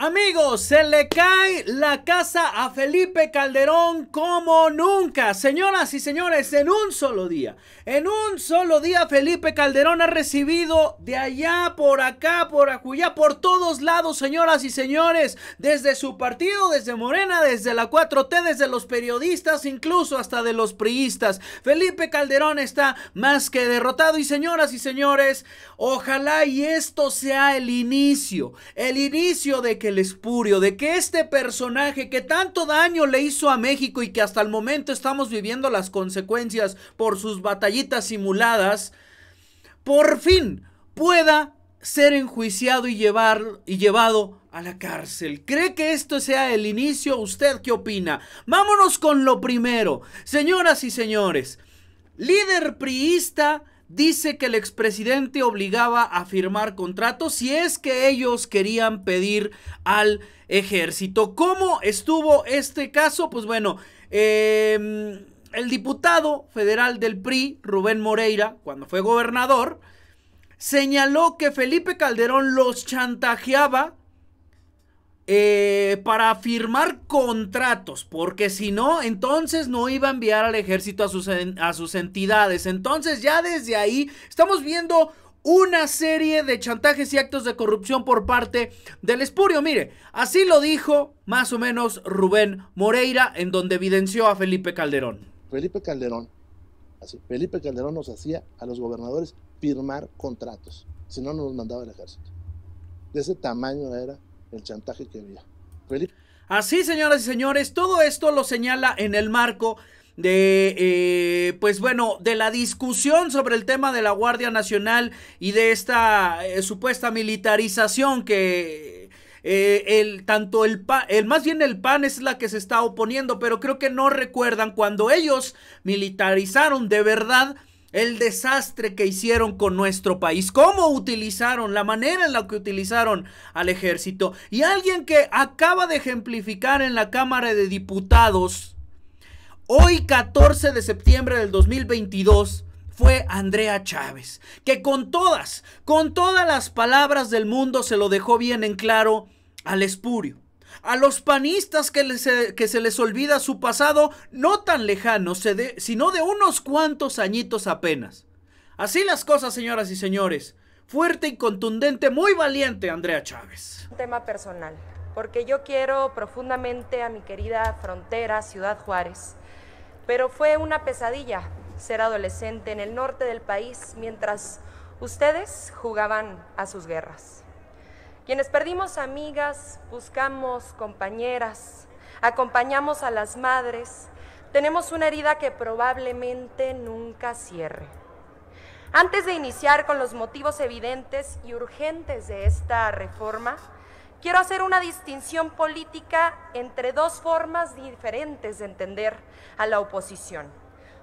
Amigos, se le cae la casa a Felipe Calderón como nunca. Señoras y señores, en un solo día, en un solo día Felipe Calderón ha recibido de allá, por acá, por acullá, por todos lados, señoras y señores, desde su partido, desde Morena, desde la 4T, desde los periodistas, incluso hasta de los priistas. Felipe Calderón está más que derrotado y señoras y señores, ojalá y esto sea el inicio, el inicio de que el espurio de que este personaje que tanto daño le hizo a México y que hasta el momento estamos viviendo las consecuencias por sus batallitas simuladas, por fin pueda ser enjuiciado y, llevar, y llevado a la cárcel. ¿Cree que esto sea el inicio? ¿Usted qué opina? Vámonos con lo primero. Señoras y señores, líder priista dice que el expresidente obligaba a firmar contratos si es que ellos querían pedir al ejército. ¿Cómo estuvo este caso? Pues bueno, em, el diputado federal del PRI, Rubén Moreira, cuando fue gobernador, señaló que Felipe Calderón los chantajeaba eh, para firmar contratos, porque si no, entonces no iba a enviar al ejército a sus, a sus entidades. Entonces ya desde ahí estamos viendo una serie de chantajes y actos de corrupción por parte del espurio. Mire, así lo dijo más o menos Rubén Moreira, en donde evidenció a Felipe Calderón. Felipe Calderón, así, Felipe Calderón nos hacía a los gobernadores firmar contratos, si no nos mandaba el ejército. De ese tamaño era el chantaje que había. Así, señoras y señores, todo esto lo señala en el marco de, eh, pues bueno, de la discusión sobre el tema de la Guardia Nacional y de esta eh, supuesta militarización que eh, el, tanto el PAN, el, más bien el PAN es la que se está oponiendo, pero creo que no recuerdan cuando ellos militarizaron de verdad el desastre que hicieron con nuestro país, cómo utilizaron, la manera en la que utilizaron al ejército. Y alguien que acaba de ejemplificar en la Cámara de Diputados, hoy 14 de septiembre del 2022, fue Andrea Chávez, que con todas, con todas las palabras del mundo se lo dejó bien en claro al espurio. A los panistas que, se les olvida su pasado no tan lejano, sino de unos cuantos añitos apenas. Así las cosas, señoras y señores. Fuerte y contundente, muy valiente Andrea Chávez. Un tema personal, porque yo quiero profundamente a mi querida frontera, Ciudad Juárez. Pero fue una pesadilla ser adolescente en el norte del país mientras ustedes jugaban a sus guerras. Quienes perdimos amigas, buscamos compañeras, acompañamos a las madres, tenemos una herida que probablemente nunca cierre. Antes de iniciar con los motivos evidentes y urgentes de esta reforma, quiero hacer una distinción política entre dos formas diferentes de entender a la oposición,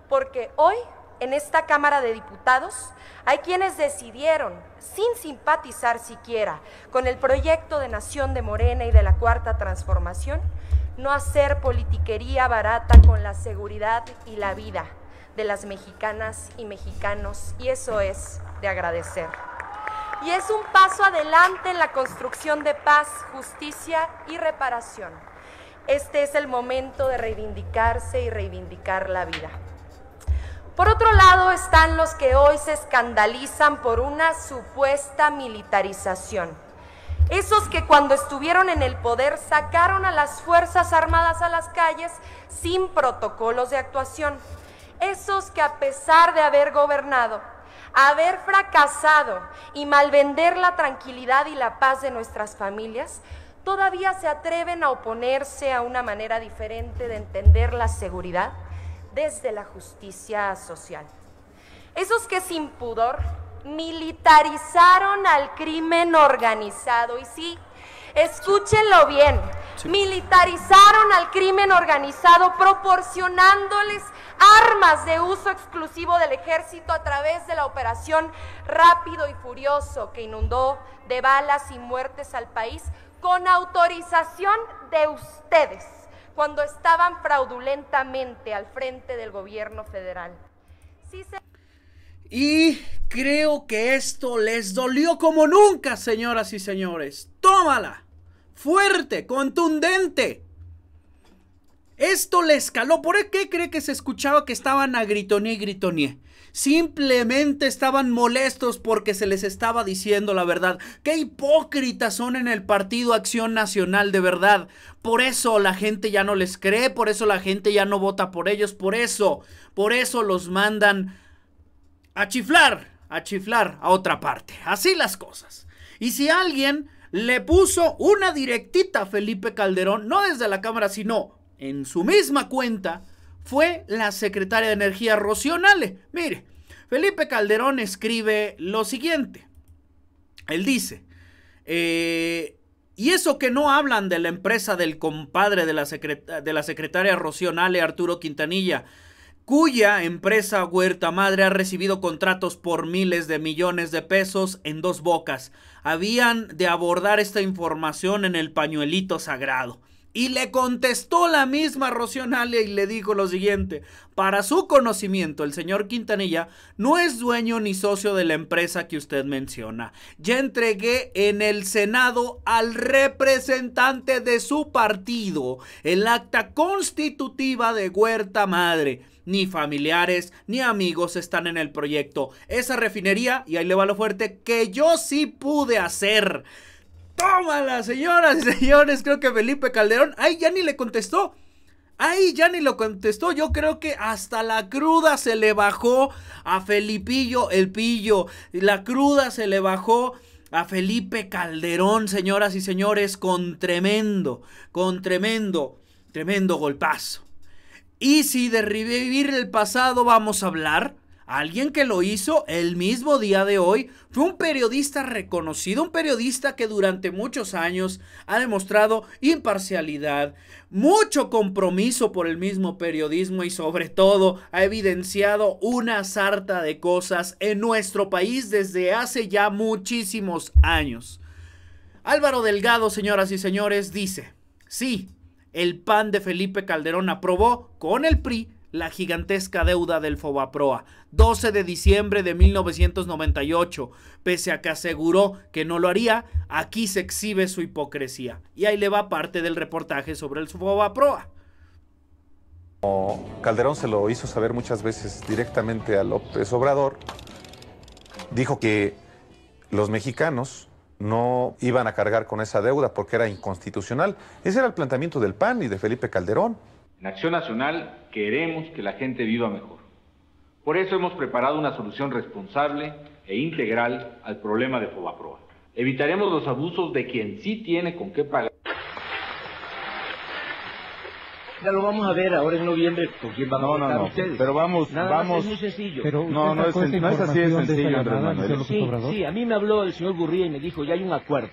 porque hoy en esta Cámara de Diputados hay quienes decidieron, sin simpatizar siquiera con el proyecto de Nación de Morena y de la Cuarta Transformación, no hacer politiquería barata con la seguridad y la vida de las mexicanas y mexicanos, y eso es de agradecer. Y es un paso adelante en la construcción de paz, justicia y reparación. Este es el momento de reivindicarse y reivindicar la vida. Por otro lado están los que hoy se escandalizan por una supuesta militarización. Esos que cuando estuvieron en el poder sacaron a las Fuerzas Armadas a las calles sin protocolos de actuación. Esos que a pesar de haber gobernado, haber fracasado y malvender la tranquilidad y la paz de nuestras familias, todavía se atreven a oponerse a una manera diferente de entender la seguridad desde la justicia social. Esos que sin pudor militarizaron al crimen organizado. Y sí, escúchenlo bien, militarizaron al crimen organizado proporcionándoles armas de uso exclusivo del ejército a través de la operación rápido y furioso que inundó de balas y muertes al país con autorización de ustedes cuando estaban fraudulentamente al frente del gobierno federal. Y creo que esto les dolió como nunca, señoras y señores. Tómala. Fuerte, contundente. Esto les caló. ¿Por qué cree que se escuchaba que estaban a gritonía y gritonía? Simplemente estaban molestos porque se les estaba diciendo la verdad. Qué hipócritas son en el Partido Acción Nacional de verdad. Por eso la gente ya no les cree, por eso la gente ya no vota por ellos, por eso, por eso los mandan a chiflar, a chiflar a otra parte. Así las cosas. Y si alguien le puso una directita a Felipe Calderón, no desde la cámara, sino en su misma cuenta, fue la secretaria de Energía Rocío Mire, Felipe Calderón escribe lo siguiente. Él dice, eh, y eso que no hablan de la empresa del compadre de la, de la secretaria Rocío Arturo Quintanilla, cuya empresa Huerta Madre ha recibido contratos por miles de millones de pesos en dos bocas. Habían de abordar esta información en el pañuelito sagrado. Y le contestó la misma Rocionalia y le dijo lo siguiente, para su conocimiento, el señor Quintanilla no es dueño ni socio de la empresa que usted menciona. Ya entregué en el Senado al representante de su partido el acta constitutiva de Huerta Madre. Ni familiares ni amigos están en el proyecto. Esa refinería, y ahí le va lo fuerte, que yo sí pude hacer tómala, señoras y señores, creo que Felipe Calderón, ahí ya ni le contestó. Ahí ya ni lo contestó. Yo creo que hasta la cruda se le bajó a Felipillo el pillo. La cruda se le bajó a Felipe Calderón, señoras y señores, con tremendo, con tremendo, tremendo golpazo. Y si de revivir el pasado vamos a hablar, Alguien que lo hizo el mismo día de hoy fue un periodista reconocido, un periodista que durante muchos años ha demostrado imparcialidad, mucho compromiso por el mismo periodismo y sobre todo ha evidenciado una sarta de cosas en nuestro país desde hace ya muchísimos años. Álvaro Delgado, señoras y señores, dice, sí, el PAN de Felipe Calderón aprobó con el PRI la gigantesca deuda del Fobaproa. 12 de diciembre de 1998. Pese a que aseguró que no lo haría, aquí se exhibe su hipocresía. Y ahí le va parte del reportaje sobre el Fobaproa. Calderón se lo hizo saber muchas veces directamente a López Obrador, dijo que los mexicanos no iban a cargar con esa deuda porque era inconstitucional. Ese era el planteamiento del PAN y de Felipe Calderón. En Acción Nacional queremos que la gente viva mejor. Por eso hemos preparado una solución responsable e integral al problema de Fobaproa. Evitaremos los abusos de quien sí tiene con qué pagar. Ya lo vamos a ver ahora en noviembre con quién no, no, Pero vamos, vamos. es sencillo. no, no es, no así de sencillo, Sí, sí, a mí me habló el señor Gurría y me dijo, ya hay un acuerdo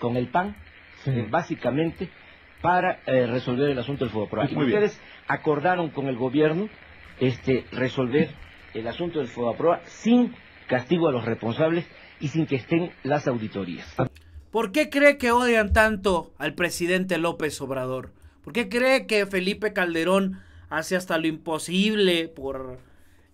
con el PAN, básicamente para eh, resolver el asunto del fuego. prueba y ustedes acordaron con el gobierno este, resolver el asunto del fuego a prueba sin castigo a los responsables y sin que estén las auditorías. ¿Por qué cree que odian tanto al presidente López Obrador? ¿Por qué cree que Felipe Calderón hace hasta lo imposible por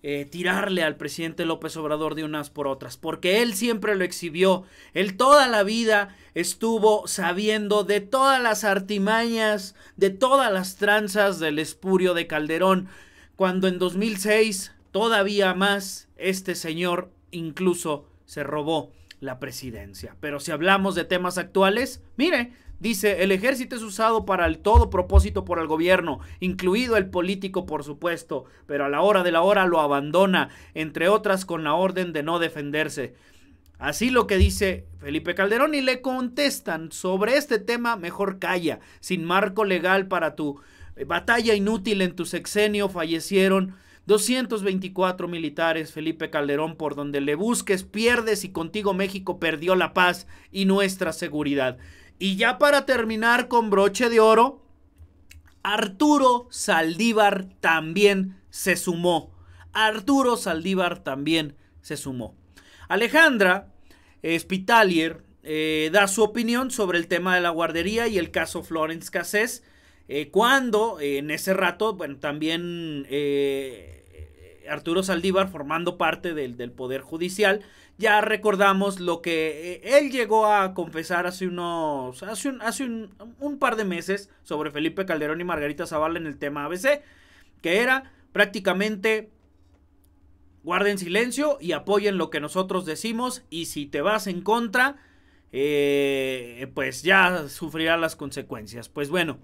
eh, tirarle al presidente López Obrador de unas por otras, porque él siempre lo exhibió, él toda la vida estuvo sabiendo de todas las artimañas, de todas las tranzas del espurio de Calderón, cuando en 2006, todavía más, este señor incluso se robó la presidencia. Pero si hablamos de temas actuales, mire, Dice, el ejército es usado para el todo propósito por el gobierno, incluido el político, por supuesto, pero a la hora de la hora lo abandona, entre otras con la orden de no defenderse. Así lo que dice Felipe Calderón y le contestan, sobre este tema mejor calla, sin marco legal para tu eh, batalla inútil en tu sexenio fallecieron 224 militares, Felipe Calderón, por donde le busques, pierdes y contigo México perdió la paz y nuestra seguridad. Y ya para terminar con broche de oro, Arturo Saldívar también se sumó. Arturo Saldívar también se sumó. Alejandra Spitalier eh, da su opinión sobre el tema de la guardería y el caso Florence Cassés. Eh, cuando eh, en ese rato, bueno, también eh, Arturo Saldívar formando parte del, Poder Judicial, ya recordamos lo que él llegó a confesar hace unos, hace, un, par de meses sobre Felipe Calderón y Margarita Zavala en el tema ABC, que era prácticamente guarden silencio y apoyen lo que nosotros decimos y si te vas en contra, pues ya sufrirá las consecuencias. Pues bueno,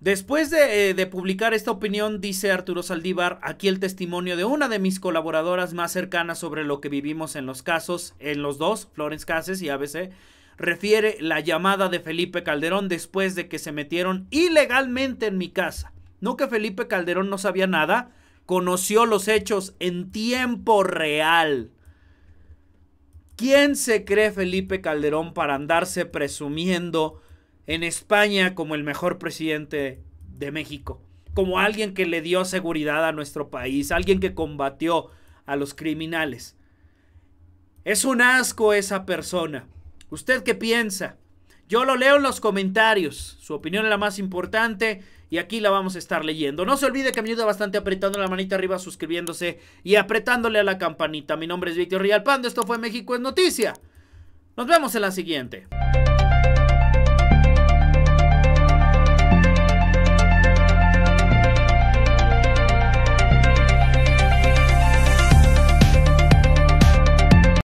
Después eh, de, publicar esta opinión, dice Arturo Saldívar, aquí el testimonio de una de mis colaboradoras más cercanas sobre lo que vivimos en los casos, en los dos, Florence Cases y ABC, refiere la llamada de Felipe Calderón después de que se metieron ilegalmente en mi casa. No que Felipe Calderón no sabía nada, conoció los hechos en tiempo real. ¿Quién se cree Felipe Calderón para andarse presumiendo? en España como el mejor presidente de México, como alguien que le dio seguridad a nuestro país, alguien que combatió a los criminales. Es un asco esa persona. ¿Usted qué piensa? Yo lo leo en los comentarios. Su opinión es la más importante y aquí la vamos a estar leyendo. No se olvide que me ayuda bastante apretando la manita arriba, suscribiéndose y apretándole a la campanita. Mi nombre es Víctor Rialpando. Esto fue México es Noticia. Nos vemos en la siguiente.